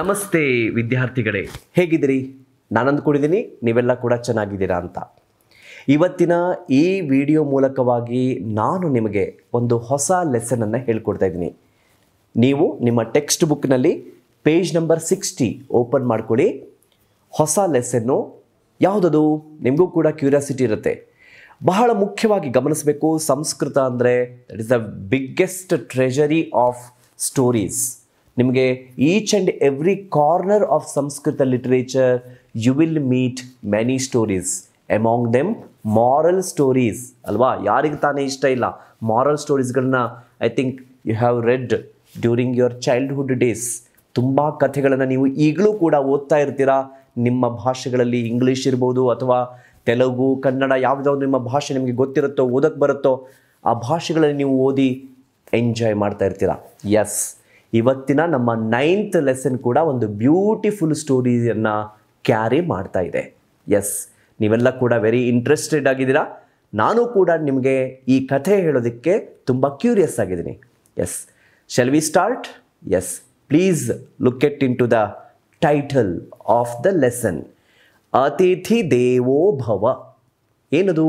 ನಮಸ್ತೆ ವಿದ್ಯಾರ್ಥಿಗಳೇ ಹೇಗಿದ್ದೀರಿ ನಾನು ಅಂದ್ಕೊಂಡಿದ್ದೀನಿ ನೀವೆಲ್ಲ ಕೂಡ ಚೆನ್ನಾಗಿದ್ದೀರಾ ಅಂತ ಇವತ್ತಿನ ಈ ವಿಡಿಯೋ ಮೂಲಕವಾಗಿ ನಾನು ನಿಮಗೆ ಒಂದು ಹೊಸ ಲೆಸನನ್ನು ಹೇಳ್ಕೊಡ್ತಾ ಇದ್ದೀನಿ ನೀವು ನಿಮ್ಮ ಟೆಕ್ಸ್ಟ್ ಬುಕ್ನಲ್ಲಿ ಪೇಜ್ ನಂಬರ್ ಸಿಕ್ಸ್ಟಿ ಓಪನ್ ಮಾಡ್ಕೊಳ್ಳಿ ಹೊಸ ಲೆಸನ್ನು ಯಾವುದದು ನಿಮಗೂ ಕೂಡ ಕ್ಯೂರಿಯಾಸಿಟಿ ಇರುತ್ತೆ ಬಹಳ ಮುಖ್ಯವಾಗಿ ಗಮನಿಸಬೇಕು ಸಂಸ್ಕೃತ ಅಂದರೆ that is the biggest treasury of stories ನಿಮಗೆ each and every corner of Sanskrit literature you will meet many stories among them moral stories ಅಲ್ವಾ ಯಾರಿಗೆ ತಾನೇ ಇಷ್ಟ ಇಲ್ಲ ಮಾರಲ್ ಸ್ಟೋರೀಸ್ಗಳನ್ನ I think you have read during your childhood days ತುಂಬ ಕಥೆಗಳನ್ನು ನೀವು ಈಗಲೂ ಕೂಡ ಓದ್ತಾ ಇರ್ತೀರಾ ನಿಮ್ಮ ಭಾಷೆಗಳಲ್ಲಿ ಇಂಗ್ಲೀಷ್ ಇರ್ಬೋದು ಅಥವಾ ತೆಲುಗು ಕನ್ನಡ ಯಾವುದೋ ನಿಮ್ಮ ಭಾಷೆ ನಿಮಗೆ ಗೊತ್ತಿರುತ್ತೋ ಓದಕ್ಕೆ ಬರುತ್ತೋ ಆ ಭಾಷೆಗಳಲ್ಲಿ ನೀವು ಓದಿ ಎಂಜಾಯ್ ಮಾಡ್ತಾ ಇರ್ತೀರಾ ಎಸ್ ಇವತ್ತಿನ ನಮ್ಮ ನೈನ್ತ್ ಲೆಸನ್ ಕೂಡ ಒಂದು ಬ್ಯೂಟಿಫುಲ್ ಸ್ಟೋರಿಯನ್ನು ಕ್ಯಾರಿ ಮಾಡ್ತಾ ಇದೆ ಎಸ್ ನೀವೆಲ್ಲ ಕೂಡ ವೆರಿ ಇಂಟ್ರೆಸ್ಟೆಡ್ ಆಗಿದ್ದೀರಾ ನಾನು ಕೂಡ ನಿಮಗೆ ಈ ಕಥೆ ಹೇಳೋದಕ್ಕೆ ತುಂಬ ಕ್ಯೂರಿಯಸ್ ಆಗಿದ್ದೀನಿ yes shall we start yes please look at into the title of the lesson ಅತಿಥಿ ದೇವೋ ಭವ ಏನದು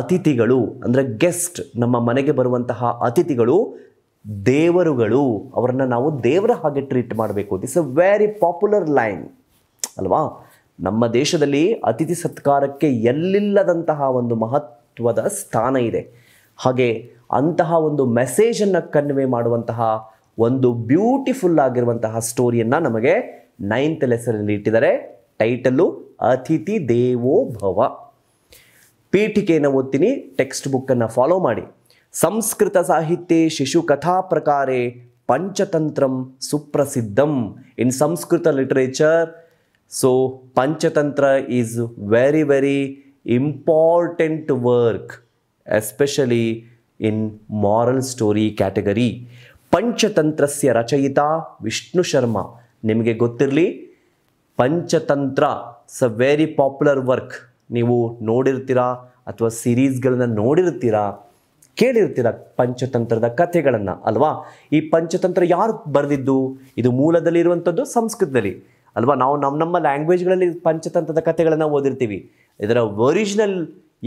ಅತಿಥಿಗಳು ಅಂದರೆ ಗೆಸ್ಟ್ ನಮ್ಮ ಮನೆಗೆ ಬರುವಂತಹ ಅತಿಥಿಗಳು ದೇವರುಗಳು ಅವರನ್ನು ನಾವು ದೇವರ ಹಾಗೆ ಟ್ರೀಟ್ ಮಾಡಬೇಕು this a very popular line ಅಲ್ವಾ ನಮ್ಮ ದೇಶದಲ್ಲಿ ಅತಿಥಿ ಸತ್ಕಾರಕ್ಕೆ ಎಲ್ಲಿಲ್ಲದಂತಹ ಒಂದು ಮಹತ್ವದ ಸ್ಥಾನ ಇದೆ ಹಾಗೆ ಅಂತಹ ಒಂದು ಮೆಸೇಜನ್ನು ಕನ್ವೆ ಮಾಡುವಂತಹ ಒಂದು ಬ್ಯೂಟಿಫುಲ್ ಆಗಿರುವಂತಹ ಸ್ಟೋರಿಯನ್ನು ನಮಗೆ ನೈನ್ತ್ ಅಲ್ಲಿ ಇಟ್ಟಿದ್ದಾರೆ ಟೈಟಲ್ಲು ಅತಿಥಿ ದೇವೋಭವ ಪೀಠಿಕೆಯನ್ನು ಓದ್ತೀನಿ ಟೆಕ್ಸ್ಟ್ ಬುಕ್ಕನ್ನು ಫಾಲೋ ಮಾಡಿ ಸಂಸ್ಕೃತ ಕಥಾ ಪ್ರಕಾರೆ ಪಂಚತಂತ್ರಂ ಸುಪ್ರಸಿದ್ಧಂ in Sanskrit literature so Panchatantra is very very important work especially in moral story category ಪಂಚತಂತ್ರಸ್ಯ ರಚಯಿತ ವಿಷ್ಣು ಶರ್ಮ ನಿಮಗೆ ಗೊತ್ತಿರಲಿ Panchatantra it's a very popular work ನೀವು ನೋಡಿರ್ತೀರಾ ಅಥವಾ ಸೀರೀಸ್ಗಳನ್ನ ನೋಡಿರ್ತೀರಾ ಕೇಳಿರ್ತೀರ ಪಂಚತಂತ್ರದ ಕಥೆಗಳನ್ನು ಅಲ್ವಾ ಈ ಪಂಚತಂತ್ರ ಯಾರು ಬರೆದಿದ್ದು ಇದು ಮೂಲದಲ್ಲಿ ಇರುವಂಥದ್ದು ಸಂಸ್ಕೃತದಲ್ಲಿ ಅಲ್ವಾ ನಾವು ನಮ್ಮ ನಮ್ಮ ಲ್ಯಾಂಗ್ವೇಜ್ಗಳಲ್ಲಿ ಪಂಚತಂತ್ರದ ಕಥೆಗಳನ್ನು ಓದಿರ್ತೀವಿ ಇದರ ಒರಿಜಿನಲ್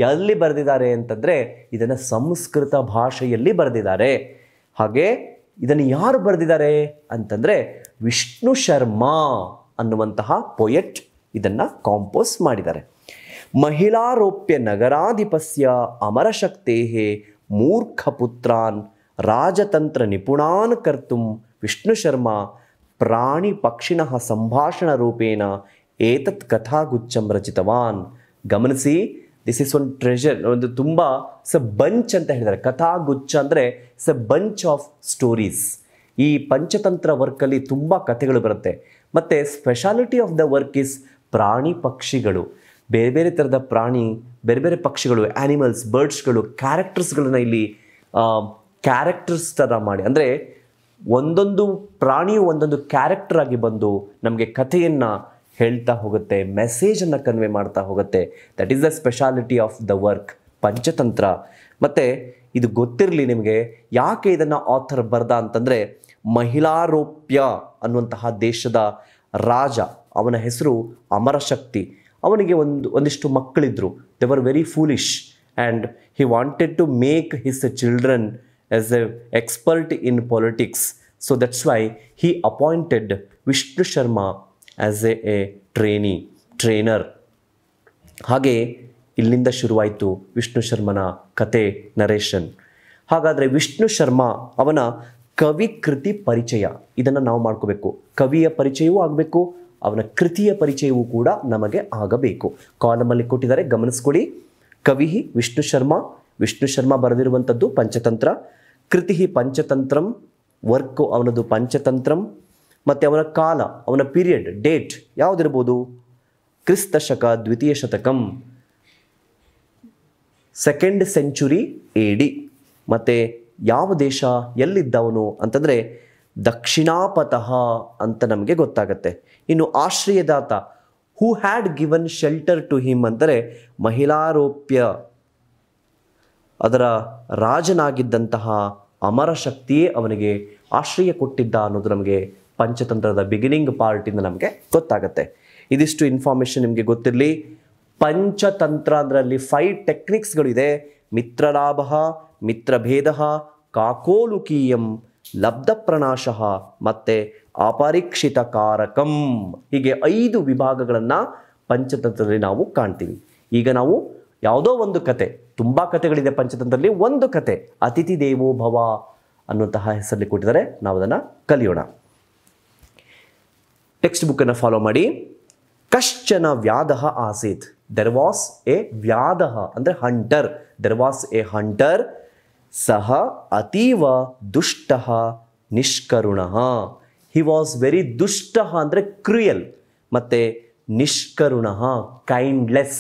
ಎಲ್ಲಿ ಬರೆದಿದ್ದಾರೆ ಅಂತಂದರೆ ಇದನ್ನು ಸಂಸ್ಕೃತ ಭಾಷೆಯಲ್ಲಿ ಬರೆದಿದ್ದಾರೆ ಹಾಗೆ ಇದನ್ನು ಯಾರು ಬರೆದಿದ್ದಾರೆ ಅಂತಂದರೆ ವಿಷ್ಣು ಶರ್ಮಾ ಅನ್ನುವಂತಹ ಪೊಯೆಟ್ ಇದನ್ನು ಕಾಂಪೋಸ್ ಮಾಡಿದ್ದಾರೆ ಮಹಿಳಾರೋಪ್ಯ ನಗರಾಧಿಪಸ್ಯ ಅಮರಶಕ್ತೇ ಮೂರ್ಖಪುತ್ರಾನ್ ರಾಜತಂತ್ರ ನಿಪುಣಾನ್ ಕರ್ತು ವಿಷ್ಣುಶರ್ಮ ಪ್ರಾಣಿಪಕ್ಷಿಣ ರೂಪೇಣ ಏತತ್ ಕಥಾಗುಚ್ಛಂ ರಚಿತವಾನ್ ಗಮನಿಸಿ ದಿಸ್ ಇಸ್ ಒನ್ ಟ್ರೆಜರ್ ಒಂದು ತುಂಬ ಸ ಬಂಚ್ ಅಂತ ಹೇಳಿದ್ದಾರೆ ಕಥಾಗುಚ್ಛ ಅಂದರೆ ಸ ಬಂಚ್ ಆಫ್ ಸ್ಟೋರೀಸ್ ಈ ಪಂಚತಂತ್ರ ವರ್ಕಲ್ಲಿ ತುಂಬ ಕಥೆಗಳು ಬರುತ್ತೆ ಮತ್ತು speciality of the work is ಪ್ರಾಣಿ ಪಕ್ಷಿಗಳು ಬೇರೆ ಬೇರೆ ಥರದ ಪ್ರಾಣಿ ಬೇರೆ ಬೇರೆ ಪಕ್ಷಿಗಳು ಆ್ಯನಿಮಲ್ಸ್ ಬರ್ಡ್ಸ್ಗಳು ಕ್ಯಾರೆಕ್ಟರ್ಸ್ಗಳನ್ನು ಇಲ್ಲಿ ಕ್ಯಾರೆಕ್ಟರ್ಸ್ ಥರ ಮಾಡಿ ಅಂದರೆ ಒಂದೊಂದು ಪ್ರಾಣಿಯು ಒಂದೊಂದು ಕ್ಯಾರೆಕ್ಟರ್ ಆಗಿ ಬಂದು ನಮಗೆ ಕಥೆಯನ್ನು ಹೇಳ್ತಾ ಹೋಗುತ್ತೆ ಮೆಸೇಜನ್ನು ಕನ್ವೆ ಮಾಡ್ತಾ ಹೋಗುತ್ತೆ that is the speciality of the work Panchatantra ಮತ್ತು ಇದು ಗೊತ್ತಿರಲಿ ನಿಮಗೆ ಯಾಕೆ ಇದನ್ನು ಆಥರ್ ಬರ್ದ ಅಂತಂದರೆ ಮಹಿಳಾರೋಪ್ಯ ಅನ್ನುವಂತಹ ದೇಶದ ರಾಜ ಅವನ ಹೆಸರು ಅಮರಶಕ್ತಿ ಅವನಿಗೆ ಒಂದು ಒಂದಿಷ್ಟು ಮಕ್ಕಳಿದ್ರು they were very foolish and he wanted to make his children as a expert in politics so that's why he appointed Vishnu Sharma as a a trainee trainer ಹಾಗೆ ಇಲ್ಲಿಂದ ಶುರುವಾಯಿತು ವಿಷ್ಣು ಶರ್ಮನ ಕತೆ ನರೇಶನ್ ಹಾಗಾದರೆ ವಿಷ್ಣು ಶರ್ಮಾ ಅವನ ಕವಿ ಕೃತಿ ಪರಿಚಯ ಇದನ್ನು ನಾವು ಮಾಡ್ಕೋಬೇಕು ಕವಿಯ ಪರಿಚಯವೂ ಆಗಬೇಕು ಅವನ ಕೃತಿಯ ಪರಿಚಯವೂ ಕೂಡ ನಮಗೆ ಆಗಬೇಕು ಕಾಲಮಲ್ಲಿ ಕೊಟ್ಟಿದ್ದಾರೆ ಗಮನಿಸ್ಕೊಡಿ ಕವಿ ವಿಷ್ಣು ಶರ್ಮಾ ವಿಷ್ಣು ಶರ್ಮಾ ಬರೆದಿರುವಂಥದ್ದು ಪಂಚತಂತ್ರ ಕೃತಿ ಪಂಚತಂತ್ರಂ ವರ್ಕು ಅವನದು ಪಂಚತಂತ್ರಂ ಮತ್ತು ಅವನ ಕಾಲ ಅವನ ಪೀರಿಯಡ್ ಡೇಟ್ ಯಾವುದಿರ್ಬೋದು ಕ್ರಿಸ್ತಶಕ ದ್ವಿತೀಯ ಶತಕಂ ಸೆಕೆಂಡ್ ಸೆಂಚುರಿ ಎ ಡಿ ಮತ್ತು ಯಾವ ದೇಶ ಎಲ್ಲಿದ್ದವನು ಅಂತಂದರೆ ದಕ್ಷಿಣಾಪತಃ ಅಂತ ನಮಗೆ ಗೊತ್ತಾಗುತ್ತೆ ಇನ್ನು ಆಶ್ರಯದಾತ who had given shelter to him ಅಂದರೆ ಮಹಿಳಾರೋಪ್ಯ ಅದರ ರಾಜನಾಗಿದ್ದಂತಹ ಅಮರ ಶಕ್ತಿಯೇ ಅವನಿಗೆ ಆಶ್ರಯ ಕೊಟ್ಟಿದ್ದ ಅನ್ನೋದು ನಮಗೆ ಪಂಚತಂತ್ರದ ಬಿಗಿನಿಂಗ್ ಇಂದ ನಮಗೆ ಗೊತ್ತಾಗತ್ತೆ ಇದಿಷ್ಟು ಇನ್ಫಾರ್ಮೇಷನ್ ನಿಮಗೆ ಗೊತ್ತಿರಲಿ ಪಂಚತಂತ್ರ ಅಂದರಲ್ಲಿ ಫೈವ್ ಟೆಕ್ನಿಕ್ಸ್ಗಳಿದೆ ಮಿತ್ರಲಾಭ ಮಿತ್ರಭೇದ ಕಾಕೋಲುಕೀಯಂ ಲಬ್ಧ ಪ್ರಣಾಶಃ ಮತ್ತು ಅಪರೀಕ್ಷಿತ ಕಾರಕಂ ಹೀಗೆ ಐದು ವಿಭಾಗಗಳನ್ನು ಪಂಚತಂತ್ರದಲ್ಲಿ ನಾವು ಕಾಣ್ತೀವಿ ಈಗ ನಾವು ಯಾವುದೋ ಒಂದು ಕತೆ ತುಂಬ ಕತೆಗಳಿದೆ ಪಂಚತಂತ್ರದಲ್ಲಿ ಒಂದು ಕತೆ ಅತಿಥಿ ದೇವೋ ಭವ ಅನ್ನುವಂತಹ ಹೆಸರಲ್ಲಿ ಕೊಟ್ಟಿದ್ದಾರೆ ನಾವು ಅದನ್ನ ಕಲಿಯೋಣ ಟೆಕ್ಸ್ಟ್ ಬುಕ್ಕನ್ನು ಫಾಲೋ ಮಾಡಿ ಕಶ್ಚನ ವ್ಯಾದಃ ಆಸೀತ್ ದೆರ್ ವಾಸ್ ಎ ವ್ಯಾಧ ಅಂದರೆ hunter there was a hunter ಸಹ ಅತೀವ ದುಷ್ಟ ನಿಷ್ಕರುಣ ಹಿ ವಾಸ್ ವೆರಿ ದುಷ್ಟ ಅಂದರೆ ಕ್ರಿಯಲ್ ಮತ್ತು ನಿಷ್ಕರುಣ ಕೈಂಡ್ಲೆಸ್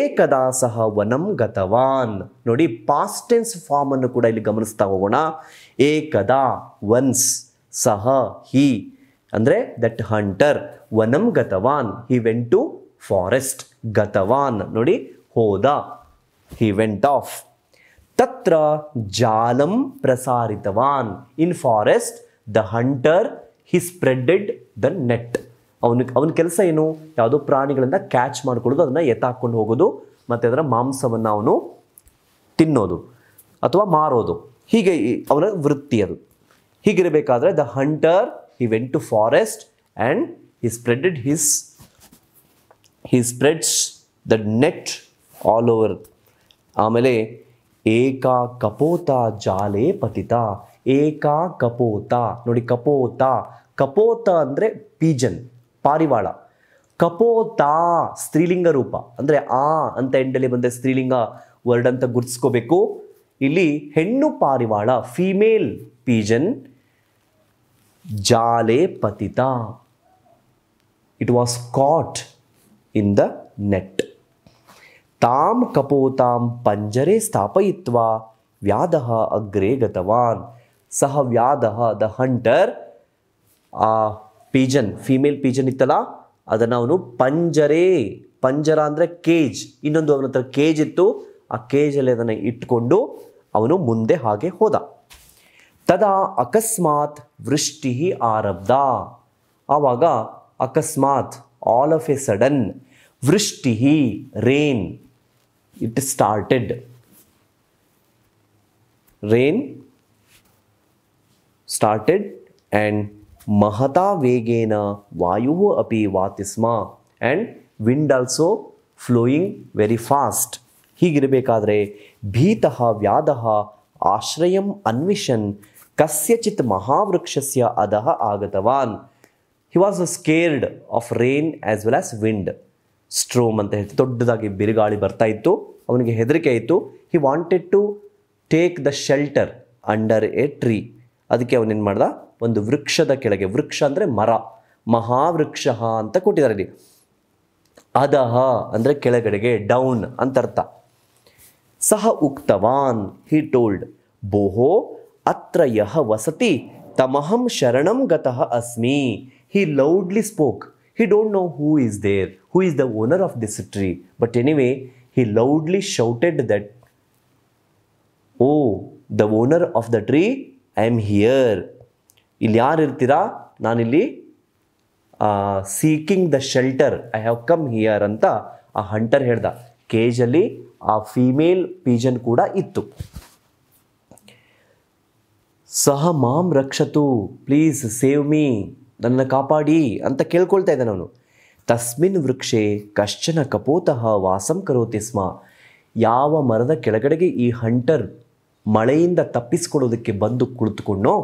ಏಕದಾ ಸಹ ವನಂ ಗತವಾನ್ ನೋಡಿ ಪಾಸ್ಟೆನ್ಸ್ ಫಾರ್ಮನ್ನು ಕೂಡ ಇಲ್ಲಿ ಗಮನಿಸ್ತಾ ಹೋಗೋಣ ಏಕದಾ ಒನ್ಸ್ ಸಹ ಹಿ ಅಂದರೆ ದಟ್ ಹಂಟರ್ ವನಂ ಗತವಾನ್ ಹಿ ವೆಂಟ್ ಟು ಫಾರೆಸ್ಟ್ ಗತವಾನ್ ನೋಡಿ ಹೋದ ಹಿ ವೆಂಟ್ ಆಫ್ ತತ್ರ ಜಾಲಂ ಪ್ರಸಾರಿತವಾನ್ in forest the hunter he spreaded the net ಅವನ ಅವನ ಕೆಲಸ ಏನು ಯಾವುದೋ ಪ್ರಾಣಿಗಳನ್ನು ಕ್ಯಾಚ್ ಮಾಡ್ಕೊಳ್ಳೋದು ಅದನ್ನ ಎತ್ತಾಕೊಂಡು ಹೋಗೋದು ಮತ್ತೆ ಅದರ ಮಾಂಸವನ್ನು ಅವನು ತಿನ್ನೋದು ಅಥವಾ ಮಾರೋದು ಹೀಗೆ ಅವನ ವೃತ್ತಿ ಅದು ಹೀಗಿರಬೇಕಾದ್ರೆ the hunter he went to forest and he spreaded his he spreads the net all over ಆಮೇಲೆ ಏಕಾ ಕಪೋತ ಜಾಲೆ ಪತಿತ ಏಕಾ ಕಪೋತ ನೋಡಿ ಕಪೋತ ಕಪೋತ ಅಂದರೆ ಪೀಜನ್ ಪಾರಿವಾಳ ಕಪೋತ ಸ್ತ್ರೀಲಿಂಗ ರೂಪ ಅಂದರೆ ಆ ಅಂತ ಎಂಡಲ್ಲಿ ಬಂದ ಸ್ತ್ರೀಲಿಂಗ ವರ್ಡ್ ಅಂತ ಗುರ್ತಿಸ್ಕೋಬೇಕು ಇಲ್ಲಿ ಹೆಣ್ಣು ಪಾರಿವಾಳ ಫೀಮೇಲ್ ಪೀಜನ್ ಜಾಲೆ ಪತಿತ it was caught in the net ತಾಂ ಕಪೋತಾಂ ಪಂಜರೆ ಸ್ಥಾಪಯಿತ್ವ ವ್ಯಾಧ ಅಗ್ರೆ ಗತವಾನ್ ಸಹ ವ್ಯಾಧ ದ ಹಂಟರ್ ಆ ಪೀಜನ್ ಫೀಮೇಲ್ ಪೀಜನ್ ಇತ್ತಲ್ಲ ಅದನ್ನು ಅವನು ಪಂಜರೆ ಪಂಜರ ಅಂದರೆ ಕೇಜ್ ಇನ್ನೊಂದು ಅವನ ಹತ್ರ ಕೇಜ್ ಇತ್ತು ಆ ಕೇಜಲ್ಲಿ ಅದನ್ನು ಇಟ್ಕೊಂಡು ಅವನು ಮುಂದೆ ಹಾಗೆ ಹೋದ ತದಾ ಅಕಸ್ಮಾತ್ ವೃಷ್ಟಿ ಆರಬ್ಧ ಆವಾಗ ಅಕಸ್ಮಾತ್ ಆಲ್ ಆಫ್ ಎ ಸಡನ್ ವೃಷ್ಟಿ rain it started rain started and mahata vegena vayu api vatisma and wind also flowing very fast He hegirbekadre bhitaha vyadaha ashrayam anvishan kasyachit mahavrukshasya adaha agatavan he was scared of rain as well as wind storm ಅಂತ ಹೇಳಿ ದೊಡ್ಡದಾಗಿ ಬಿರುಗಾಳಿ ಬರ್ತಾ ಇತ್ತು ಅವನಿಗೆ ಹೆದರಿಕೆ ಇತ್ತು he wanted to take the shelter under a tree ಅದಕ್ಕೆ ಅವನೇನು ಮಾಡ್ದ ಒಂದು ವೃಕ್ಷದ ಕೆಳಗೆ ವೃಕ್ಷ ಅಂದರೆ ಮರ ಮಹಾವೃಕ್ಷ ಅಂತ ಕೊಟ್ಟಿದ್ದಾರೆ ಇಲ್ಲಿ ಅದಹ ಅಂದರೆ ಕೆಳಗಡೆಗೆ ಡೌನ್ ಅಂತ ಅರ್ಥ ಸಹ ಉಕ್ತವಾನ್ ಹಿ ಟೋಲ್ಡ್ ಬೋಹೋ ಅತ್ರ ಯಹ ವಸತಿ ತಮಹಂ ಶರಣಂ ಗತಃ ಅಸ್ಮಿ he loudly spoke He don't know who is there, who is the owner of this tree. But anyway, he loudly shouted that, Oh, the owner of the tree, I am here. Ilyar irtira, nanili, seeking the shelter. I have come here. Anta, a hunter herda. Casually, a female pigeon kuda ittu. Saha maam rakshatu, please save me. ನನ್ನ ಕಾಪಾಡಿ ಅಂತ ಕೇಳ್ಕೊಳ್ತಾ ಇದ್ದಾನೆ ಅವನು ತಸ್ಮಿನ್ ವೃಕ್ಷೆ ಕಶ್ಚನ ಕಪೋತಃ ವಾಸಂ ಕರೋತಿ ಸ್ಮ ಯಾವ ಮರದ ಕೆಳಗಡೆಗೆ ಈ ಹಂಟರ್ ಮಳೆಯಿಂದ ತಪ್ಪಿಸ್ಕೊಳ್ಳೋದಕ್ಕೆ ಬಂದು ಕುಳಿತುಕೊಂಡೋ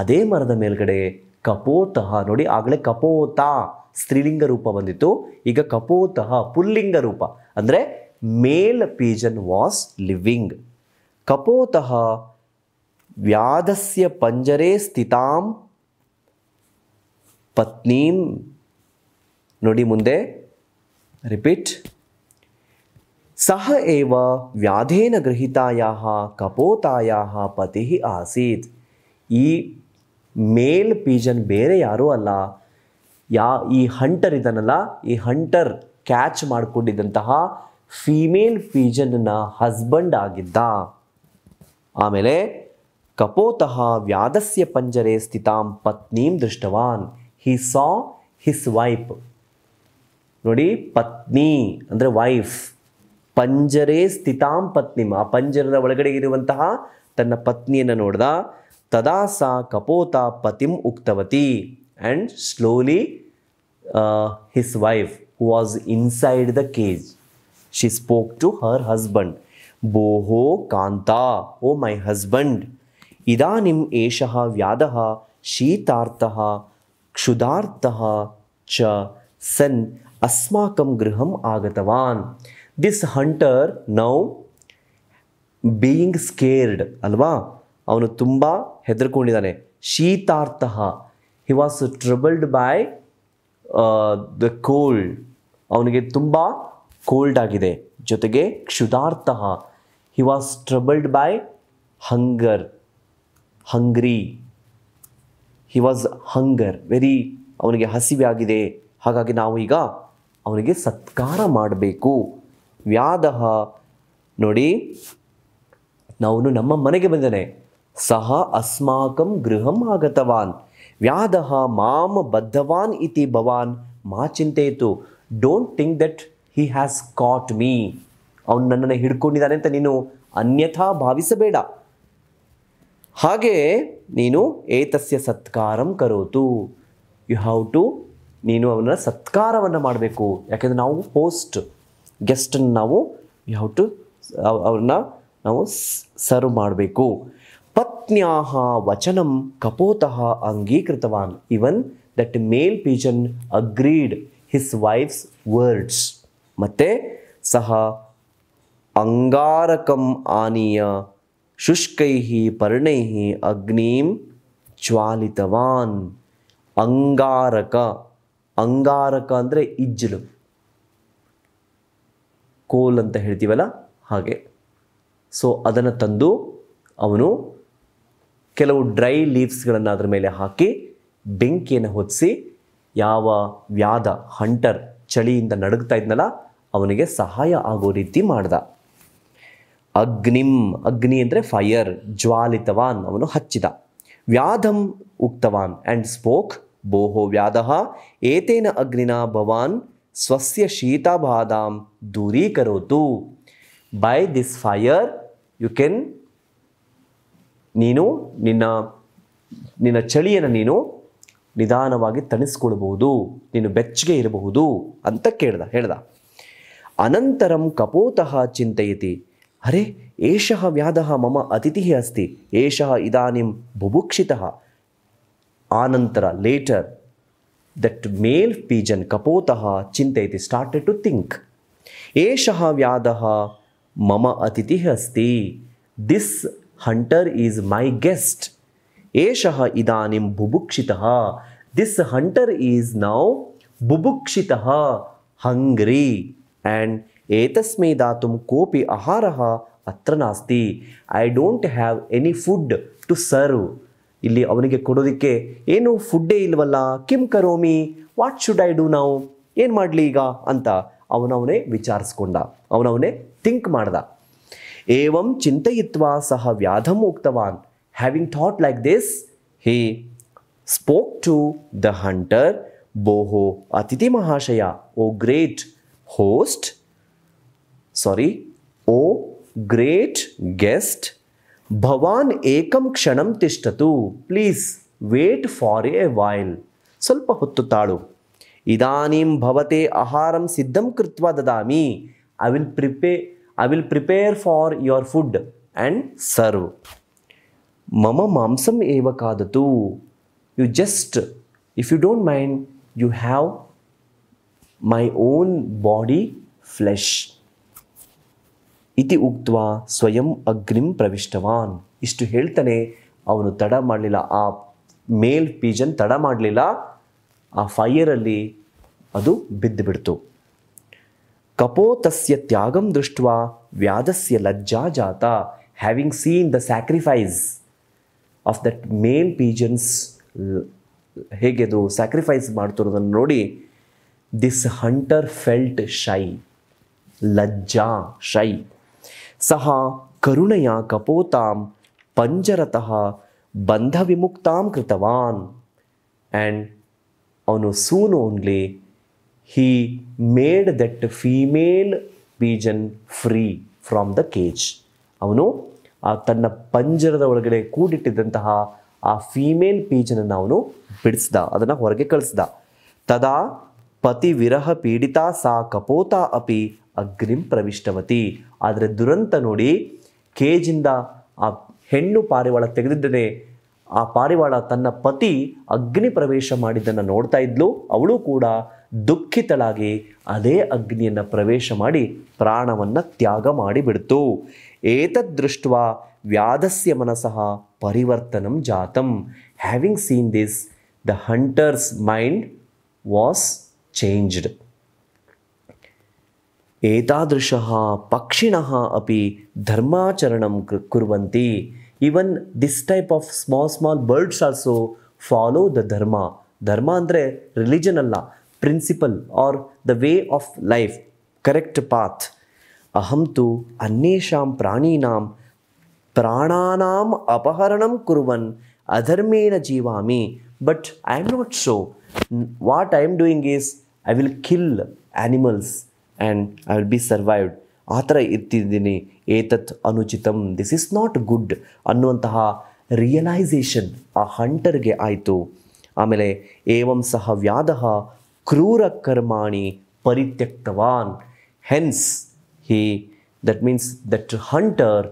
ಅದೇ ಮರದ ಮೇಲ್ಗಡೆ ಕಪೋತಃ ನೋಡಿ ಆಗಲೇ ಕಪೋತ ಸ್ತ್ರೀಲಿಂಗ ರೂಪ ಬಂದಿತ್ತು ಈಗ ಕಪೋತಃ ಪುಲ್ಲಿಂಗ ರೂಪ ಅಂದರೆ ಮೇಲ್ ಪೀಜನ್ ವಾಸ್ ಲಿವಿಂಗ್ ಕಪೋತಃ ವ್ಯಾಧಸ್ಯ ಪಂಜರೆ ಸ್ಥಿತಾಂ ಪತ್ನೀಂ ನೋಡಿ ಮುಂದೆ ರಿಪೀಟ್ ಸಹ ಏವ ವ್ಯಾಧೇನ ಗೃಹೀತಾಯ ಕಪೋತಾಯ ಪತಿ ಆಸೀತ್ ಈ ಮೇಲ್ ಪೀಜನ್ ಬೇರೆ ಯಾರೂ ಅಲ್ಲ ಯಾ ಈ ಹಂಟರ್ ಇದನ್ನಲ್ಲ ಈ ಹಂಟರ್ ಕ್ಯಾಚ್ ಮಾಡಿಕೊಂಡಿದ್ದಂತಹ ಫೀಮೇಲ್ ಪೀಜನ್ನ ಹಸ್ಬೆಂಡ್ ಆಗಿದ್ದ ಆಮೇಲೆ ಕಪೋತಃ ವ್ಯಾಧಸ್ಯ ಪಂಜರೆ ಸ್ಥಿತಾಂ ಪತ್ನೀಂ ದೃಷ್ಟವಾನ್ ಹಿ ಸಾ ಹಿಸ್ ವೈಫ್ ನೋಡಿ ಪತ್ನಿ ಅಂದರೆ ವೈಫ್ ಪಂಜರೆ ಸ್ಥಿತಾಂ ಪತ್ನಿ ಆ ಪಂಜರದ ಒಳಗಡೆ ಇರುವಂತಹ ತನ್ನ ಪತ್ನಿಯನ್ನು ನೋಡಿದ ತದಾ ಸಾ ಕಪೋತ ಪತಿಂ ಉಕ್ತವತಿ and slowly his wife who was inside the cage she spoke to her husband ಬೋಹೋ ಕಾಂತಾ ಓ ಮೈ ಹಸ್ಬೆಂಡ್ ಇದಾನಿಂ ಏಷ ವ್ಯಾಧ ಶೀತಾರ್ಥ ಕ್ಷುದಾರ್ಥ ಚ ಸನ್ ಅಸ್ಮಾಕಂ ಗೃಹಂ ಆಗತವಾನ್ this hunter now being scared ಅಲ್ವಾ ಅವನು ತುಂಬ ಹೆದರ್ಕೊಂಡಿದ್ದಾನೆ ಶೀತಾರ್ಥ he was troubled by the cold ಅವನಿಗೆ ತುಂಬ ಕೋಲ್ಡ್ ಆಗಿದೆ ಜೊತೆಗೆ ಕ್ಷುದಾರ್ಥ he was troubled by hunger hungry he was hunger very ಅವನಿಗೆ ಹಸಿವೆ ಆಗಿದೆ ಹಾಗಾಗಿ ನಾವು ಈಗ ಅವನಿಗೆ ಸತ್ಕಾರ ಮಾಡಬೇಕು ವ್ಯಾಧ ನೋಡಿ ನಾವು ನಮ್ಮ ಮನೆಗೆ ಬಂದನೆ ಸಹ ಅಸ್ಮಾಕಂ ಗೃಹಂ ಆಗತವಾನ್ ವ್ಯಾದಹ ಮಾಮ ಬದ್ಧವಾನ್ ಇತಿ ಭವಾನ್ ಮಾ ಚಿಂತೆಯಿತು don't think that he has caught me ಅವನು ನನ್ನನ್ನು ಹಿಡ್ಕೊಂಡಿದ್ದಾನೆ ಅಂತ ನೀನು ಅನ್ಯಥಾ ಭಾವಿಸಬೇಡ ಹಾಗೆ ನೀನು ಏತಸ್ಯ ಸತ್ಕಾರಂ ಕರೋತು ಯು ಹ್ಯಾವ್ ಟು ನೀನು ಅವನ ಸತ್ಕಾರವನ್ನು ಮಾಡಬೇಕು ಯಾಕೆಂದರೆ ನಾವು ಹೋಸ್ಟ್ ಗೆಸ್ಟನ್ನು ನಾವು ಯು ಹ್ಯಾವ್ ಟು ಅವ್ರನ್ನ ನಾವು ಸರ್ವ್ ಮಾಡಬೇಕು ಪತ್ನಿಯ ವಚನಂ ಕಪೋತಃ ಅಂಗೀಕೃತವಾನ್ even that male pigeon agreed his wife's words ಮತ್ತು ಸಹ ಅಂಗಾರಕಂ ಆನೀಯ ಶುಷ್ಕೈ ಪರ್ಣೈ ಅಗ್ನಿಂ ಜ್ವಾಲಿತವಾನ್ ಅಂಗಾರಕ ಅಂಗಾರಕ ಅಂದರೆ ಇಜ್ಜಲು ಕೋಲ್ ಅಂತ ಹೇಳ್ತೀವಲ್ಲ ಹಾಗೆ ಸೊ ಅದನ್ನು ತಂದು ಅವನು ಕೆಲವು ಡ್ರೈ ಲೀವ್ಸ್ಗಳನ್ನು ಅದರ ಮೇಲೆ ಹಾಕಿ ಬೆಂಕಿಯನ್ನು ಹೊತ್ತಿಸಿ ಯಾವ ವ್ಯಾಧ ಹಂಟರ್ ಚಳಿಯಿಂದ ನಡುಗ್ತಾ ಇದ್ನಲ್ಲ ಅವನಿಗೆ ಸಹಾಯ ಆಗೋ ರೀತಿ ಮಾಡ್ದ ಅಗ್ನಿಂ ಅಗ್ನಿ ಅಂದರೆ ಫೈಯರ್ ಜ್ವಾಲಿತವಾನ್ ಅವನು ಹಚ್ಚಿದ ವ್ಯಾಧಂ ಉಕ್ತವಾನ್ ಆ್ಯಂಡ್ ಸ್ಪೋಕ್ ಭೋಹೋ ವ್ಯಾಧ ಏತೇನ ಅಗ್ನಿನ ಭವಾನ್ ಸ್ವಸ್ಯ ಶೀತಾಬಾಧಾಂ ದೂರೀಕರೋತು by this fire you can ನೀನು ನಿನ್ನ ನಿನ್ನ ಚಳಿಯನ್ನು ನೀನು ನಿಧಾನವಾಗಿ ತಣಿಸ್ಕೊಳ್ಬಹುದು ನೀನು ಬೆಚ್ಚಗೆ ಇರಬಹುದು ಅಂತ ಕೇಳ್ದ ಹೇಳ್ದ ಅನಂತರಂ ಕಪೋತಃ ಚಿಂತೆಯತಿ अरे एषः व्याधः मम अतिथिः अस्ति एषः इदानीं बुभुक्षितः आनन्तर लेटर् दट् मेल् पीजन् कपोतः चिन्तयति स्टार्ट् टु तिङ्क् एषः व्याधः मम अतिथिः अस्ति this hunter is my guest एषः इदानीं बुभुक्षितः दिस् हण्टर् इस् नौ बुभुक्षितः हङ्ग्री एण्ड् ಏತಸ್ಮೈ ದಾತು ಕೋಪಿ ಆಹಾರ ಅತ್ರ ನಾಸ್ತಿ I don't have any food to serve ಇಲ್ಲಿ ಅವನಿಗೆ ಕೊಡೋದಕ್ಕೆ ಏನು ಫುಡ್ಡೇ ಇಲ್ವಲ್ಲ ಕಿಮ್ ಕರೋಮಿ ವಾಟ್ ಶುಡ್ ಐ ಡೂ ನಾವು ಏನು ಮಾಡಲಿ ಈಗ ಅಂತ ಅವನವನೇ ವಿಚಾರಿಸ್ಕೊಂಡ ಅವನವನೇ ಥಿಂಕ್ ಮಾಡ್ದ ಏವಂ ಚಿಂತಯಿತ್ವ ಸಹ ವ್ಯಾಧಂ ಉಕ್ತವಾನ್ having thought like this he spoke to the hunter ಬೋಹೋ ಅತಿಥಿ ಮಹಾಶಯ O great host sorry O great guest భవాన్ ಏಕಂ ಕ್ಷಣಂ ತಿಷ್ಟತು please wait for a while ಸ್ವಲ್ಪ ಹೊತ್ತು ತಾಳು ಇದಾನಿಂ ಭವತೆ ಆಹಾರಂ ಸಿದ್ಧಂ ಕೃತ್ವ ದದಾಮಿ I will prepare I will prepare for your food and serve ಮಮ ಮಾಂಸಂ ಏವ ಖಾದತು you just if you don't mind you have my own body flesh ಇತಿ ಉಕ್ತ ಸ್ವಯಂ ಅಗ್ನಿಂ ಪ್ರವಿಷ್ಟವಾನ್ ಇಷ್ಟು ಹೇಳ್ತಾನೆ ಅವನು ತಡ ಮಾಡಲಿಲ್ಲ ಆ ಮೇಲ್ ಪೀಜನ್ ತಡ ಮಾಡಲಿಲ್ಲ ಆ ಫೈಯರಲ್ಲಿ ಅದು ಬಿದ್ದುಬಿಡ್ತು ಕಪೋತಸ್ಯ ತ್ಯಾಗಂ ದೃಷ್ಟ ವ್ಯಾಧಸ್ಯ ಲಜ್ಜಾ ಜಾತ having seen the sacrifice of that male pigeons ಹೇಗೆ ಅದು ಸ್ಯಾಕ್ರಿಫೈಸ್ ಮಾಡ್ತಿರೋದನ್ನು ನೋಡಿ ದಿಸ್ ಹಂಟರ್ ಫೆಲ್ಟ್ ಶೈ ಲಜ್ಜಾ ಶೈ ಸಹ ಕರುಣೆಯ ಕಪೋತಾಂ ಪಂಜರತಃ ಬಂಧ ವಿಮುಕ್ತಾಂ ಕೃತವಾನ್ ಆ್ಯಂಡ್ ಅವನು soon only he made that female pigeon free from the cage ಅವನು ಆ ತನ್ನ ಪಂಜರದ ಒಳಗಡೆ ಕೂಡಿಟ್ಟಿದ್ದಂತಹ ಆ ಫೀಮೇಲ್ ಪೀಜನನ್ನು ಅವನು ಬಿಡಿಸ್ದ ಅದನ್ನು ಹೊರಗೆ ಕಳಿಸ್ದ ತದಾ ಪತಿವಿರಹ ಪೀಡಿತಾ ಸಾ ಕಪೋತಾ ಅಪಿ ಅಗ್ರಿಂ ಪ್ರವಿಷ್ಟವತಿ ಆದರೆ ದುರಂತ ನೋಡಿ ಕೇಜಿಂದ ಆ ಹೆಣ್ಣು ಪಾರಿವಾಳ ತೆಗೆದಿದ್ದನೆ ಆ ಪಾರಿವಾಳ ತನ್ನ ಪತಿ ಅಗ್ನಿ ಪ್ರವೇಶ ಮಾಡಿದ್ದನ್ನು ನೋಡ್ತಾ ಇದ್ಲು ಅವಳು ಕೂಡ ದುಃಖಿತಳಾಗಿ ಅದೇ ಅಗ್ನಿಯನ್ನು ಪ್ರವೇಶ ಮಾಡಿ ಪ್ರಾಣವನ್ನು ತ್ಯಾಗ ಮಾಡಿಬಿಡ್ತು ಏತದೃಷ್ಟ ವ್ಯಾಧಸ್ಯ ಮನಸಃ ಪರಿವರ್ತನಂ ಜಾತಂ having seen this the hunter's mind was changed. एतादृशः पक्षिणः अपि धर्माचरणं कुर्वन्ति even this type of small small birds also follow the dharma dharma ಅಂದರೆ ರಿಲಿಜನ್ ಅಲ್ಲ principle are the way of life correct path ಅಹಂತು ಅನ್ಯೇಷಾಂ ಪ್ರಾಣೀನಾಂ ಪ್ರಾಣಾನಾಂ ಅಪಹರಣಂ ಕುರುವನ್ ಅಧರ್ಮೇಣ ಜೀವಾಮಿ but I am not show what I am doing is I will kill animals and I will be survived ಆ ಥರ ಇರ್ತಿದ್ದೀನಿ ಏತತ್ ಅನುಚಿತಂ ದಿಸ್ ಈಸ್ ನಾಟ್ ಗುಡ್ ಅನ್ನುವಂತಹ ರಿಯಲೈಸೇಷನ್ ಆ ಹಂಟರ್ಗೆ ಆಯಿತು ಆಮೇಲೆ ಏವಂ ಸಹ ವ್ಯಾಧ ಕ್ರೂರ ಕರ್ಮಾಣಿ ಪರಿತ್ಯಕ್ತವಾನ್ hence he that means that hunter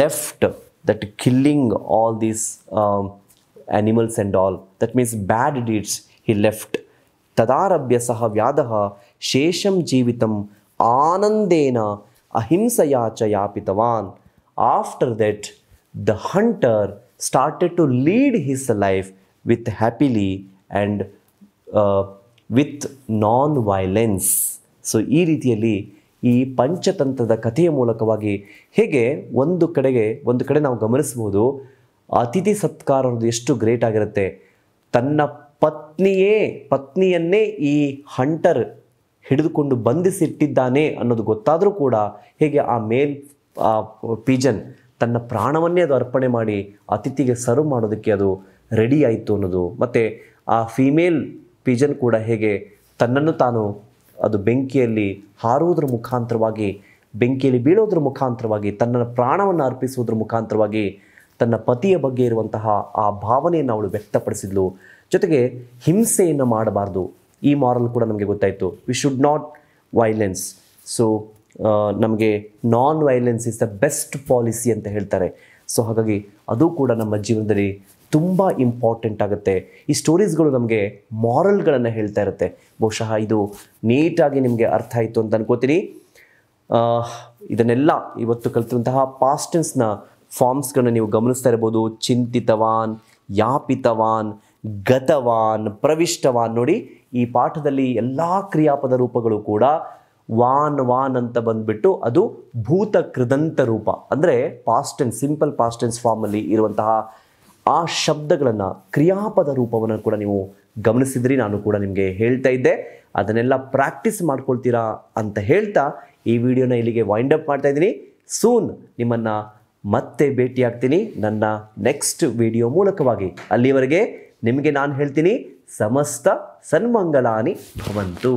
left that killing all these animals and all that means bad deeds he left ತದಾರಭ್ಯ ಸಹ ವ್ಯಾಧ ಶೇಷಂ ಜೀವಿತಂ ಆನಂದೇನ ಚ ಯಾಪಿತವಾನ್ after that the hunter started to lead his life with happily and with non violence so ಈ ರೀತಿಯಲ್ಲಿ ಈ ಪಂಚತಂತ್ರದ ಕಥೆಯ ಮೂಲಕವಾಗಿ ಹೇಗೆ ಒಂದು ಕಡೆಗೆ ಒಂದು ಕಡೆ ನಾವು ಗಮನಿಸ್ಬೋದು ಅತಿಥಿ ಸತ್ಕಾರದ್ದು ಎಷ್ಟು ಗ್ರೇಟ್ ಆಗಿರುತ್ತೆ ತನ್ನ ಪತ್ನಿಯೇ ಪತ್ನಿಯನ್ನೇ ಈ ಹಂಟರ್ ಹಿಡಿದುಕೊಂಡು ಬಂಧಿಸಿಟ್ಟಿದ್ದಾನೆ ಅನ್ನೋದು ಗೊತ್ತಾದರೂ ಕೂಡ ಹೇಗೆ ಆ ಮೇಲ್ ಪೀಜನ್ ತನ್ನ ಪ್ರಾಣವನ್ನೇ ಅದು ಅರ್ಪಣೆ ಮಾಡಿ ಅತಿಥಿಗೆ ಸರ್ವ್ ಮಾಡೋದಕ್ಕೆ ಅದು ರೆಡಿ ಆಯಿತು ಅನ್ನೋದು ಮತ್ತು ಆ ಫೀಮೇಲ್ ಪೀಜನ್ ಕೂಡ ಹೇಗೆ ತನ್ನನ್ನು ತಾನು ಅದು ಬೆಂಕಿಯಲ್ಲಿ ಹಾರುವುದರ ಮುಖಾಂತರವಾಗಿ ಬೆಂಕಿಯಲ್ಲಿ ಬೀಳೋದ್ರ ಮುಖಾಂತರವಾಗಿ ತನ್ನ ಪ್ರಾಣವನ್ನು ಅರ್ಪಿಸುವುದರ ಮುಖಾಂತರವಾಗಿ ತನ್ನ ಪತಿಯ ಬಗ್ಗೆ ಇರುವಂತಹ ಆ ಭಾವನೆಯನ್ನು ಅವಳು ವ್ಯಕ್ತಪಡಿಸಿದ್ಲು ಜೊತೆಗೆ ಹಿಂಸೆಯನ್ನು ಮಾಡಬಾರ್ದು ಈ ಮಾರಲ್ ಕೂಡ ನಮಗೆ ಗೊತ್ತಾಯಿತು we should not violence so ನಮಗೆ non violence is the best policy ಅಂತ ಹೇಳ್ತಾರೆ ಸೊ ಹಾಗಾಗಿ ಅದು ಕೂಡ ನಮ್ಮ ಜೀವನದಲ್ಲಿ ತುಂಬ ಇಂಪಾರ್ಟೆಂಟ್ ಆಗುತ್ತೆ ಈ ಸ್ಟೋರೀಸ್ಗಳು ನಮಗೆ ಮಾರಲ್ಗಳನ್ನು ಹೇಳ್ತಾ ಇರುತ್ತೆ ಬಹುಶಃ ಇದು ನೀಟಾಗಿ ನಿಮಗೆ ಅರ್ಥ ಆಯಿತು ಅಂತ ಅನ್ಕೋತೀನಿ ಇದನ್ನೆಲ್ಲ ಇವತ್ತು ಕಲಿತಂತಹ ಪಾಸ್ಟೆನ್ಸ್ನ ಫಾರ್ಮ್ಸ್ಗಳನ್ನ ನೀವು ಗಮನಿಸ್ತಾ ಇರ್ಬೋದು ಚಿಂತಿತವಾನ್ ಯಾಪಿತವಾನ್ ಗತವಾನ್ ಪ್ರವಿಷ್ಟವಾನ್ ನೋಡಿ ಈ ಪಾಠದಲ್ಲಿ ಎಲ್ಲ ಕ್ರಿಯಾಪದ ರೂಪಗಳು ಕೂಡ ವಾನ್ ವಾನ್ ಅಂತ ಬಂದ್ಬಿಟ್ಟು ಅದು ಭೂತ ಕೃದಂತ ರೂಪ ಅಂದರೆ ಪಾಸ್ಟ್ ಸಿಂಪಲ್ ಪಾಸ್ಟೆನ್ಸ್ ಫಾರ್ಮ್ ಫಾರ್ಮಲ್ಲಿ ಇರುವಂತಹ ಆ ಶಬ್ದಗಳನ್ನು ಕ್ರಿಯಾಪದ ರೂಪವನ್ನು ಕೂಡ ನೀವು ಗಮನಿಸಿದ್ರಿ ನಾನು ಕೂಡ ನಿಮಗೆ ಹೇಳ್ತಾ ಇದ್ದೆ ಅದನ್ನೆಲ್ಲ ಪ್ರಾಕ್ಟೀಸ್ ಮಾಡ್ಕೊಳ್ತೀರಾ ಅಂತ ಹೇಳ್ತಾ ಈ ವಿಡಿಯೋನ ಇಲ್ಲಿಗೆ ವೈಂಡ್ ಅಪ್ ಮಾಡ್ತಾ ಇದ್ದೀನಿ ಸೂನ್ ನಿಮ್ಮನ್ನು ಮತ್ತೆ ಭೇಟಿಯಾಗ್ತೀನಿ ನನ್ನ ನೆಕ್ಸ್ಟ್ ವಿಡಿಯೋ ಮೂಲಕವಾಗಿ ಅಲ್ಲಿವರೆಗೆ ನಿಮಗೆ ನಾನು ಹೇಳ್ತೀನಿ ಸಮಸ್ತ ಸನ್ಮಂಗಲಾನಿ ಭವಂತು